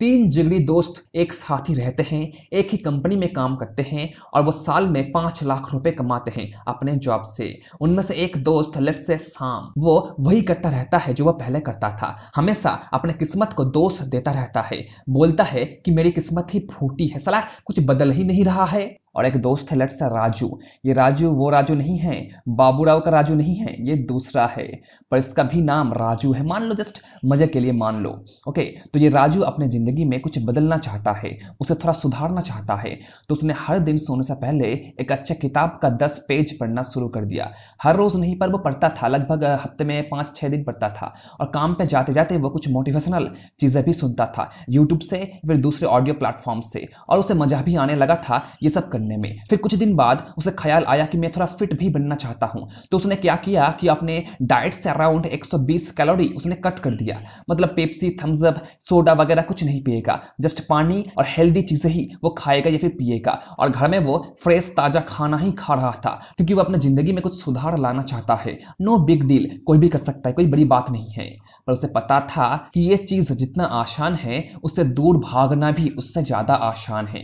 तीन जिगरी दोस्त एक साथ ही रहते हैं एक ही कंपनी में काम करते हैं और वो साल में पाँच लाख रुपए कमाते हैं अपने जॉब से उनमें से एक दोस्त लेट से शाम वो वही करता रहता है जो वह पहले करता था हमेशा अपने किस्मत को दोष देता रहता है बोलता है कि मेरी किस्मत ही फूटी है सलाह कुछ बदल ही नहीं रहा है और एक दोस्त है लेट्स राजू ये राजू वो राजू नहीं है बाबूराव का राजू नहीं है ये दूसरा है पर इसका भी नाम राजू है मान लो जस्ट मजे के लिए मान लो ओके तो ये राजू अपने ज़िंदगी में कुछ बदलना चाहता है उसे थोड़ा सुधारना चाहता है तो उसने हर दिन सोने से पहले एक अच्छे किताब का दस पेज पढ़ना शुरू कर दिया हर रोज़ नहीं पर वो पढ़ता था लगभग हफ्ते में पाँच छः दिन पढ़ता था और काम पर जाते जाते वो कुछ मोटिवेशनल चीज़ें भी सुनता था यूट्यूब से फिर दूसरे ऑडियो प्लेटफॉर्म से और उसे मज़ा भी आने लगा था ये सब करने बनने में फिर कुछ दिन बाद उसे ख्याल आया कि मैं थोड़ा फिट भी बनना चाहता हूँ तो उसने क्या किया कि अपने डाइट से अराउंड 120 कैलोरी उसने कट कर दिया मतलब पेप्सी थम्सअप सोडा वगैरह कुछ नहीं पिएगा जस्ट पानी और हेल्दी चीज़ें ही वो खाएगा या फिर पिएगा और घर में वो फ्रेश ताज़ा खाना ही खा रहा था क्योंकि वो अपने ज़िंदगी में कुछ सुधार लाना चाहता है नो बिग डील कोई भी कर सकता है कोई बड़ी बात नहीं है पर उसे पता था कि ये चीज़ जितना आसान है उससे दूर भागना भी उससे ज़्यादा आसान है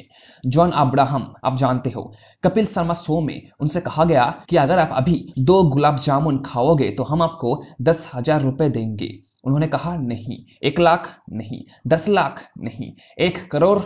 जॉन अब्राहम आप जानते हो कपिल शर्मा शो में उनसे कहा गया कि अगर आप अभी दो गुलाब जामुन खाओगे तो हम आपको दस हज़ार रुपये देंगे उन्होंने कहा नहीं एक लाख नहीं दस लाख नहीं एक करोड़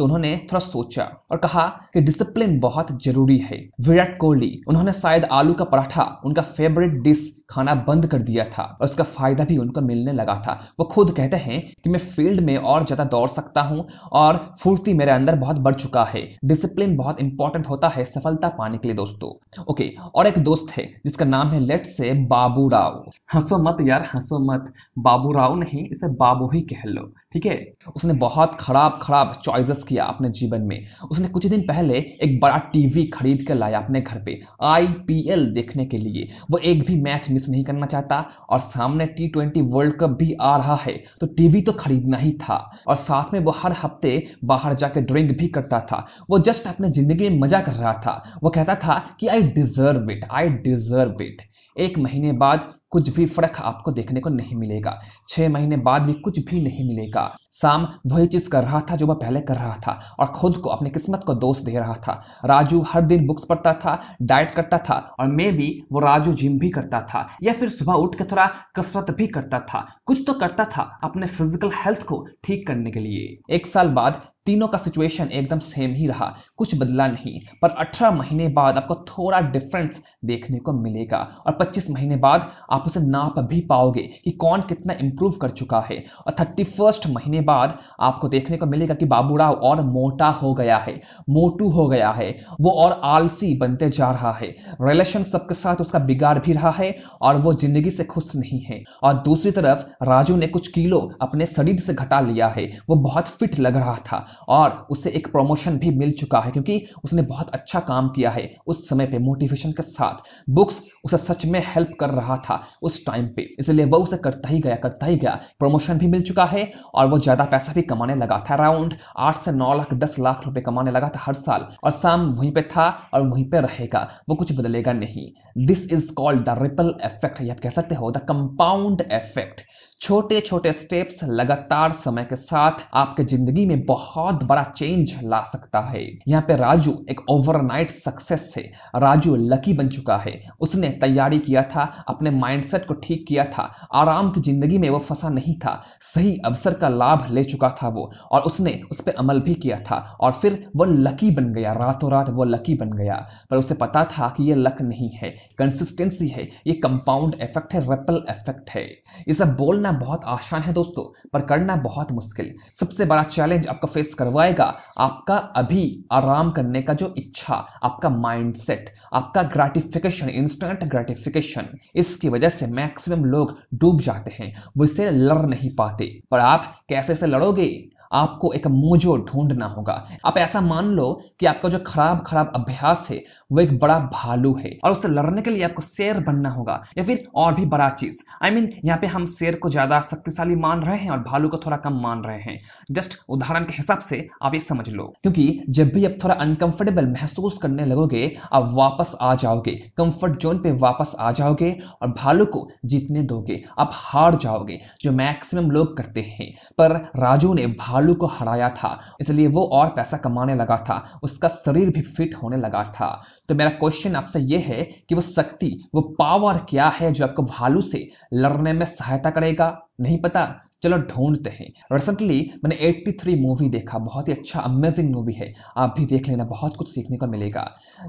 तो उन्होंने थोड़ा सोचा और कहा कि डिसिप्लिन बहुत जरूरी है विराट कोहली उन्होंने शायद आलू का पराठा उनका फेवरेट डिश खाना बंद कर दिया था और उसका फायदा भी उनको मिलने लगा था वो खुद कहते हैं कि मैं फील्ड में और ज़्यादा दौड़ सकता हूँ और फुर्ती मेरे अंदर बहुत बढ़ चुका है डिसिप्लिन बहुत इंपॉर्टेंट होता है सफलता पाने के लिए दोस्तों ओके और एक दोस्त है जिसका नाम है लेट से बाबू राव हंसो मत यार हंसो मत बाबू राव नहीं इसे बाबू ही कह लो ठीक है उसने बहुत ख़राब ख़राब चॉइसेस किया अपने जीवन में उसने कुछ दिन पहले एक बड़ा टीवी खरीद कर लाया अपने घर पे आईपीएल देखने के लिए वो एक भी मैच मिस नहीं करना चाहता और सामने टी ट्वेंटी वर्ल्ड कप भी आ रहा है तो टीवी तो खरीदना ही था और साथ में वो हर हफ्ते बाहर जाकर ड्रिंक भी करता था वो जस्ट अपने ज़िंदगी में मज़ा कर रहा था वो कहता था कि I deserve it I deserve it एक महीने बाद कुछ भी फर्क आपको देखने को नहीं मिलेगा छः महीने बाद भी कुछ भी नहीं मिलेगा शाम वही चीज़ कर रहा था जो वह पहले कर रहा था और खुद को अपनी किस्मत को दोष दे रहा था राजू हर दिन बुक्स पढ़ता था डाइट करता था और मैं भी वो राजू जिम भी करता था या फिर सुबह उठ के थोड़ा कसरत भी करता था कुछ तो करता था अपने फिजिकल हेल्थ को ठीक करने के लिए एक साल बाद तीनों का सिचुएशन एकदम सेम ही रहा कुछ बदला नहीं पर 18 महीने बाद आपको थोड़ा डिफरेंस देखने को मिलेगा और 25 महीने बाद आप उसे नाप भी पाओगे कि कौन कितना इम्प्रूव कर चुका है और थर्टी फर्स्ट महीने बाद आपको देखने को मिलेगा कि बाबूराव और मोटा हो गया है मोटू हो गया है वो और आलसी बनते जा रहा है रिलेशन सबके साथ उसका बिगाड़ भी रहा है और वो जिंदगी से खुश नहीं है और दूसरी तरफ राजू ने कुछ किलो अपने शरीर से घटा लिया है वो बहुत फिट लग रहा था और उसे एक प्रमोशन भी मिल चुका है क्योंकि उसने बहुत अच्छा काम किया है उस समय पे मोटिवेशन के साथ बुक्स उसे सच में हेल्प कर रहा था उस टाइम पे इसलिए वह उसे करता ही गया करता ही गया प्रमोशन भी मिल चुका है और वो ज़्यादा पैसा भी कमाने लगा था अराउंड आठ से नौ लाख दस लाख रुपए कमाने लगा था हर साल और शाम वहीं पर था और वहीं पर रहेगा वो कुछ बदलेगा नहीं this is called the ripple effect या कह सकते हो द कंपाउंड इफेक्ट छोटे छोटे स्टेप्स लगातार समय के साथ आपके जिंदगी में बहुत बड़ा चेंज ला सकता है यहाँ पे राजू एक ओवरनाइट सक्सेस है राजू लकी बन चुका है उसने तैयारी किया था अपने माइंडसेट को ठीक किया था आराम की जिंदगी में वो फंसा नहीं था सही अवसर का लाभ ले चुका था वो और उसने उस पर अमल भी किया था और फिर वो लकी बन गया रातों रात वो लकी बन गया पर उसे पता था कि ये लक नहीं है कंसिस्टेंसी है ये कंपाउंड इफेक्ट है रेपल इफेक्ट है ये सब बोलना बहुत आसान है दोस्तों पर करना बहुत मुश्किल सबसे बड़ा चैलेंज आपको फेस करवाएगा आपका अभी आराम करने का जो इच्छा आपका माइंडसेट आपका ग्रेटिफिकेशन इंस्टेंट ग्रेटिफिकेशन इसकी वजह से मैक्सिमम लोग डूब जाते हैं वो इसे लड़ नहीं पाते पर आप कैसे से लड़ोगे आपको एक मोजो ढूंढना होगा आप ऐसा मान लो कि आपका जो खराब खराब अभ्यास है वो एक बड़ा भालू है और उससे लड़ने के लिए आपको शेर बनना होगा या फिर और भी बड़ा चीज आई मीन यहाँ पे हम शेर को ज्यादा शक्तिशाली मान रहे हैं और भालू को थोड़ा कम मान रहे हैं जस्ट उदाहरण के हिसाब से आप ये समझ लो क्योंकि जब भी आप थोड़ा अनकंफर्टेबल महसूस करने लगोगे आप वापस आ जाओगे कंफर्ट जोन पे वापस आ जाओगे और भालू को जीतने दोगे आप हार जाओगे जो मैक्सिमम लोग करते हैं पर राजू ने भालू को हराया था इसलिए वो और पैसा कमाने लगा था उसका शरीर भी फिट होने लगा था तो मेरा क्वेश्चन आपसे ये है कि वो शक्ति वो पावर क्या है जो आपको भालू से लड़ने में सहायता करेगा नहीं पता चलो ढूंढते हैं रिसेंटली मैंने 83 मूवी देखा बहुत ही अच्छा अमेजिंग मूवी है आप भी देख लेना बहुत कुछ सीखने को मिलेगा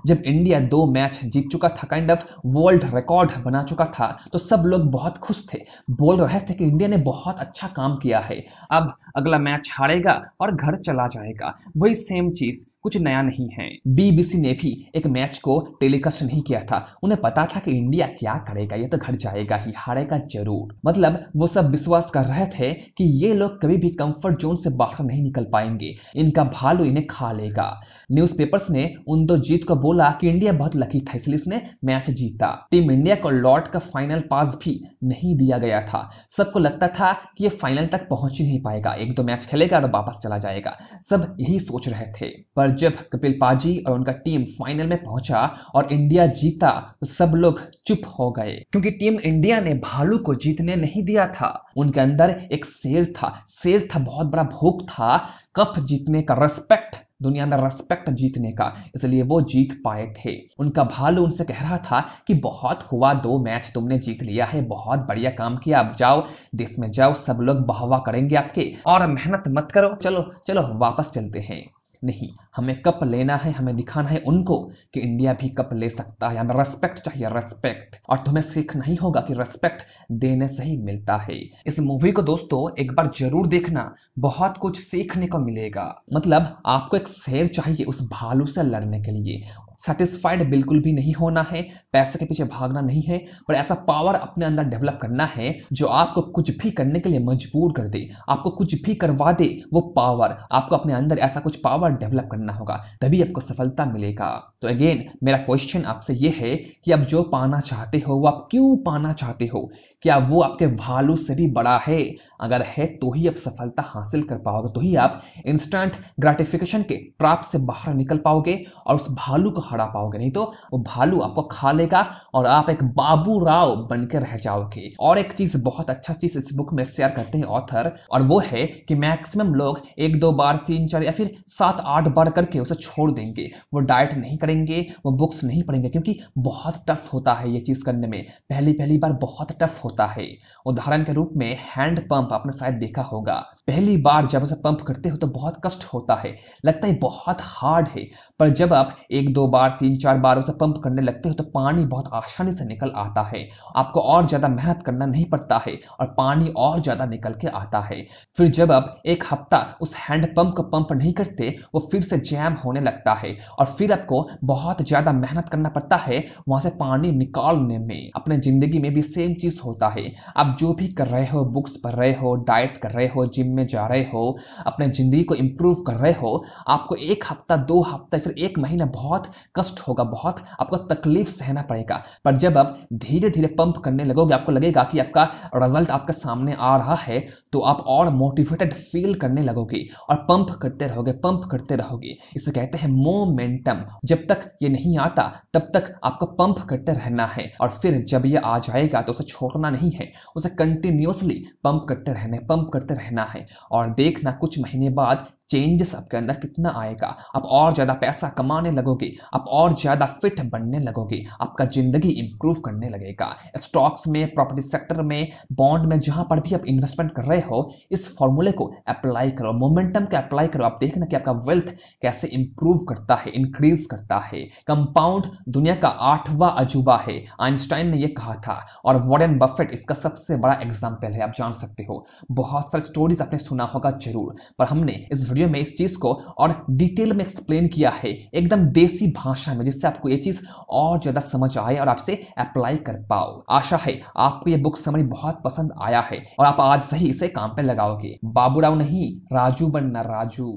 जब इंडिया दो मैच जीत चुका था काइंड ऑफ वर्ल्ड रिकॉर्ड बना चुका था तो सब लोग बहुत खुश थे बोल रहे थे कि इंडिया ने बहुत अच्छा काम किया है अब अगला मैच हारेगा और घर चला जाएगा वही सेम चीज़ कुछ नया नहीं है बीबीसी ने भी एक मैच को टेलीकास्ट नहीं किया था उन्हें पता था कि इंडिया क्या करेगा ये तो घर जाएगा ही हारेगा जरूर मतलब वो सब विश्वास कर रहे थे है कि ये लोग कभी भी कंफर्ट जोन से बाहर नहीं निकल पाएंगे इनका भालू इन्हें खा लेगा न्यूज़पेपर्स ने उन दो जीत को बोला कि इंडिया बहुत लकी था इसलिए उसने मैच जीता टीम इंडिया को लॉर्ड का फाइनल पास भी नहीं दिया गया था सबको लगता था कि ये फाइनल तक पहुंच ही नहीं पाएगा एक दो मैच खेलेगा और वापस चला जाएगा सब यही सोच रहे थे पर जब कपिल पाजी और उनका टीम फाइनल में पहुंचा और इंडिया जीता तो सब लोग चुप हो गए क्योंकि टीम इंडिया ने भालू को जीतने नहीं दिया था उनके अंदर एक शेर था शेर था बहुत बड़ा भूख था कप जीतने का रेस्पेक्ट दुनिया में रेस्पेक्ट जीतने का इसलिए वो जीत पाए थे उनका भालू उनसे कह रहा था कि बहुत हुआ दो मैच तुमने जीत लिया है बहुत बढ़िया काम किया अब जाओ देश में जाओ सब लोग बहवा करेंगे आपके और मेहनत मत करो चलो चलो वापस चलते हैं नहीं हमें कप लेना है हमें दिखाना है उनको कि इंडिया भी कप ले सकता है हमें रेस्पेक्ट चाहिए रेस्पेक्ट और तुम्हें सीखना ही होगा कि रेस्पेक्ट देने से ही मिलता है इस मूवी को दोस्तों एक बार जरूर देखना बहुत कुछ सीखने को मिलेगा मतलब आपको एक शेर चाहिए उस भालू से लड़ने के लिए सेटिस्फाइड बिल्कुल भी नहीं होना है पैसे के पीछे भागना नहीं है पर ऐसा पावर अपने अंदर डेवलप करना है जो आपको कुछ भी करने के लिए मजबूर कर दे आपको कुछ भी करवा दे वो पावर आपको अपने अंदर ऐसा कुछ पावर डेवलप करना होगा तभी आपको सफलता मिलेगा तो अगेन मेरा क्वेश्चन आपसे ये है कि आप जो पाना चाहते हो वो आप क्यों पाना चाहते हो क्या वो आपके भालू से भी बड़ा है अगर है तो ही आप सफलता हासिल कर पाओगे तो ही आप इंस्टेंट ग्रेटिफिकेशन के प्राप्त से बाहर निकल पाओगे और उस भालू को खड़ा पाओगे नहीं तो वो भालू आपको खा लेगा और आप एक बाबू राव बन के रह जाओगे और एक चीज बहुत अच्छा चीज इस बुक में शेयर करते हैं ऑथर और वो है कि मैक्सिमम लोग एक दो बार तीन चार या फिर सात आठ बार करके उसे छोड़ देंगे वो डाइट नहीं करेंगे वो बुक्स नहीं पढ़ेंगे क्योंकि बहुत टफ होता है ये चीज़ करने में पहली पहली बार बहुत टफ होता है उदाहरण के रूप में हैंड पंप आपने शायद देखा होगा पहली बार जब उसे पंप करते हो तो बहुत कष्ट होता है लगता है बहुत हार्ड है पर जब आप एक दो बार तीन चार बार उसे पंप करने लगते हो तो पानी बहुत आसानी से निकल आता है आपको और ज़्यादा मेहनत करना नहीं पड़ता है और पानी और ज़्यादा निकल के आता है फिर जब आप एक हफ्ता उस हैंड पंप को पंप नहीं करते वो फिर से जैम होने लगता है और फिर आपको बहुत ज़्यादा मेहनत करना पड़ता है वहाँ से पानी निकालने में अपने ज़िंदगी में भी सेम चीज़ होता है आप जो भी कर रहे हो बुक्स पढ़ रहे हो डाइट कर रहे हो जिम में में जा रहे हो अपने ज़िंदगी को इम्प्रूव कर रहे हो आपको एक हफ्ता दो हफ्ता फिर एक महीना बहुत कष्ट होगा बहुत आपको तकलीफ सहना पड़ेगा पर जब आप धीरे धीरे पंप करने लगोगे आपको लगेगा कि आपका रिजल्ट आपके सामने आ रहा है तो आप और मोटिवेटेड फील करने लगोगे और पंप करते रहोगे पंप करते रहोगे इसे कहते हैं मोमेंटम जब तक ये नहीं आता तब तक आपको पंप करते रहना है और फिर जब ये आ जाएगा तो उसे छोड़ना नहीं है उसे कंटिन्यूसली पंप करते रहने पंप करते रहना है और देखना कुछ महीने बाद चेंजेस आपके अंदर कितना आएगा आप और ज़्यादा पैसा कमाने लगोगे आप और ज़्यादा फिट बनने लगोगे आपका ज़िंदगी इम्प्रूव करने लगेगा स्टॉक्स में प्रॉपर्टी सेक्टर में बॉन्ड में जहाँ पर भी आप इन्वेस्टमेंट कर रहे हो इस फॉर्मूले को अप्लाई करो मोमेंटम को अप्लाई करो आप देखना कि आपका वेल्थ कैसे इंप्रूव करता है इंक्रीज करता है कंपाउंड दुनिया का आठवां अजूबा है आइंस्टाइन ने यह कहा था और वॉरेन बफेट इसका सबसे बड़ा एग्जाम्पल है आप जान सकते हो बहुत सारी स्टोरीज आपने सुना होगा जरूर पर हमने इस वीडियो वीडियो में इस चीज़ को और डिटेल में एक्सप्लेन किया है एकदम देसी भाषा में जिससे आपको ये चीज़ और ज़्यादा समझ आए और आपसे अप्लाई कर पाओ आशा है आपको ये बुक समरी बहुत पसंद आया है और आप आज सही इसे काम पर लगाओगे बाबूराव नहीं राजू बनना राजू